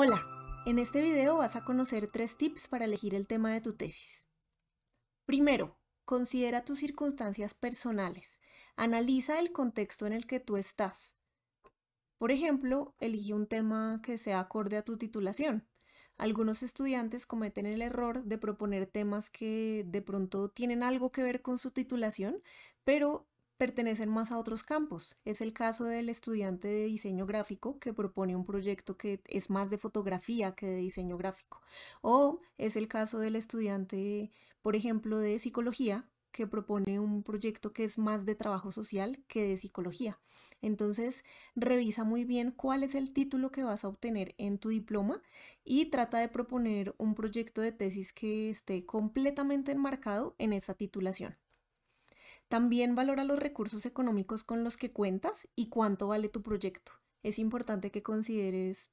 Hola, en este video vas a conocer tres tips para elegir el tema de tu tesis. Primero, considera tus circunstancias personales. Analiza el contexto en el que tú estás. Por ejemplo, elige un tema que sea acorde a tu titulación. Algunos estudiantes cometen el error de proponer temas que de pronto tienen algo que ver con su titulación, pero pertenecen más a otros campos. Es el caso del estudiante de diseño gráfico que propone un proyecto que es más de fotografía que de diseño gráfico. O es el caso del estudiante, por ejemplo, de psicología que propone un proyecto que es más de trabajo social que de psicología. Entonces, revisa muy bien cuál es el título que vas a obtener en tu diploma y trata de proponer un proyecto de tesis que esté completamente enmarcado en esa titulación. También valora los recursos económicos con los que cuentas y cuánto vale tu proyecto. Es importante que consideres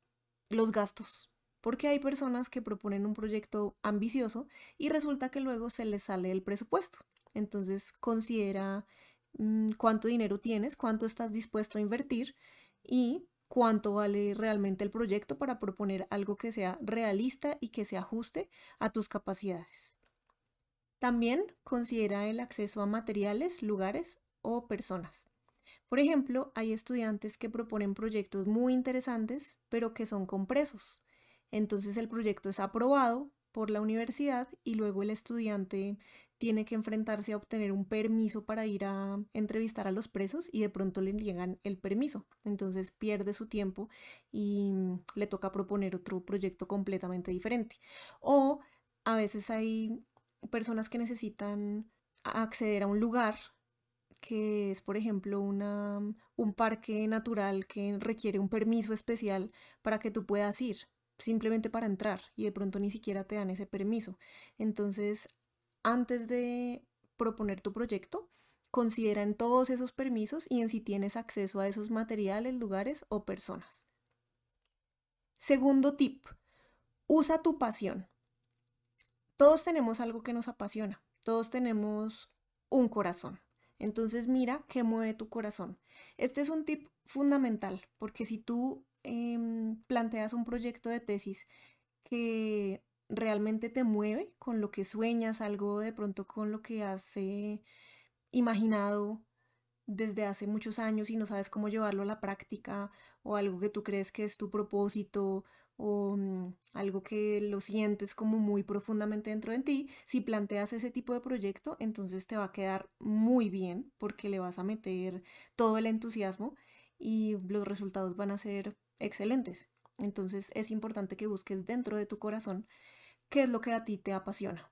los gastos, porque hay personas que proponen un proyecto ambicioso y resulta que luego se les sale el presupuesto. Entonces considera mm, cuánto dinero tienes, cuánto estás dispuesto a invertir y cuánto vale realmente el proyecto para proponer algo que sea realista y que se ajuste a tus capacidades. También considera el acceso a materiales, lugares o personas. Por ejemplo, hay estudiantes que proponen proyectos muy interesantes, pero que son con presos. Entonces el proyecto es aprobado por la universidad y luego el estudiante tiene que enfrentarse a obtener un permiso para ir a entrevistar a los presos y de pronto le llegan el permiso. Entonces pierde su tiempo y le toca proponer otro proyecto completamente diferente. O a veces hay personas que necesitan acceder a un lugar que es, por ejemplo, mm, un parque natural que requiere un permiso especial para que tú puedas ir, simplemente para entrar, y de pronto ni siquiera te dan ese permiso. Entonces, antes de proponer tu proyecto, considera en todos esos permisos y en si tienes acceso a esos materiales, lugares o personas. Segundo tip, usa tu pasión todos tenemos algo que nos apasiona, todos tenemos un corazón. Entonces mira qué mueve tu corazón. Este es un tip fundamental porque si tú em, planteas un proyecto de tesis que realmente te mueve con lo que sueñas, algo de pronto con lo que has eh, imaginado desde hace muchos años y no sabes cómo llevarlo a la práctica o algo que tú crees que es tu propósito o mm, algo que lo sientes como muy profundamente dentro de ti, si planteas ese tipo de proyecto, entonces te va a quedar muy bien porque le vas a meter todo el entusiasmo y los resultados van a ser excelentes. Entonces es importante que busques dentro de tu corazón qué es lo que a ti te apasiona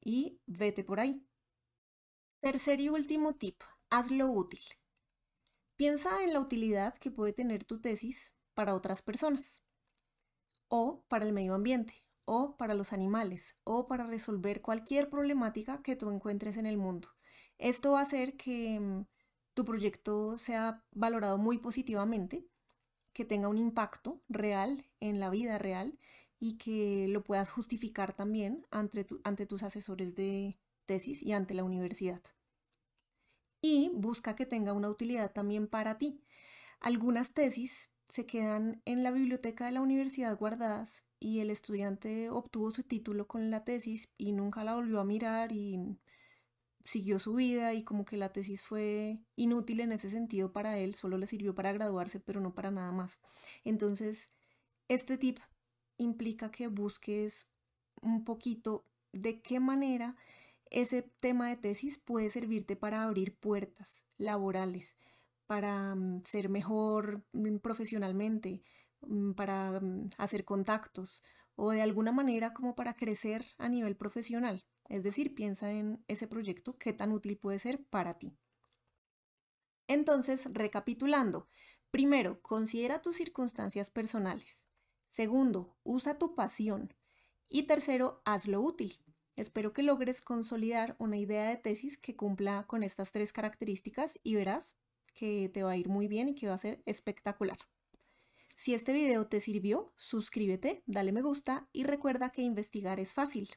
y vete por ahí. Tercer y último tip, hazlo útil. Piensa en la utilidad que puede tener tu tesis para otras personas o para el medio ambiente, o para los animales, o para resolver cualquier problemática que tú encuentres en el mundo. Esto va a hacer que mm, tu proyecto sea valorado muy positivamente, que tenga un impacto real en la vida real y que lo puedas justificar también ante, ante tus asesores de tesis y ante la universidad. Y busca que tenga una utilidad también para ti. Algunas tesis se quedan en la biblioteca de la universidad guardadas y el estudiante obtuvo su título con la tesis y nunca la volvió a mirar y siguió su vida y como que la tesis fue inútil en ese sentido para él, solo le sirvió para graduarse pero no para nada más. Entonces, este tip implica que busques un poquito de qué manera ese tema de tesis puede servirte para abrir puertas laborales para mm, ser mejor mm, profesionalmente, mm, para hacer contactos o de alguna manera como para crecer a nivel profesional. Es decir, piensa en ese proyecto, qué tan útil puede ser para ti. Entonces, recapitulando, primero, considera tus circunstancias personales. Segundo, usa tu pasión. Y tercero, hazlo útil. Espero que logres consolidar una idea de tesis que cumpla con estas tres características y verás, que te va a ir muy bien y que va a ser espectacular. Si este video te sirvió, suscríbete, dale me gusta y recuerda que investigar es fácil.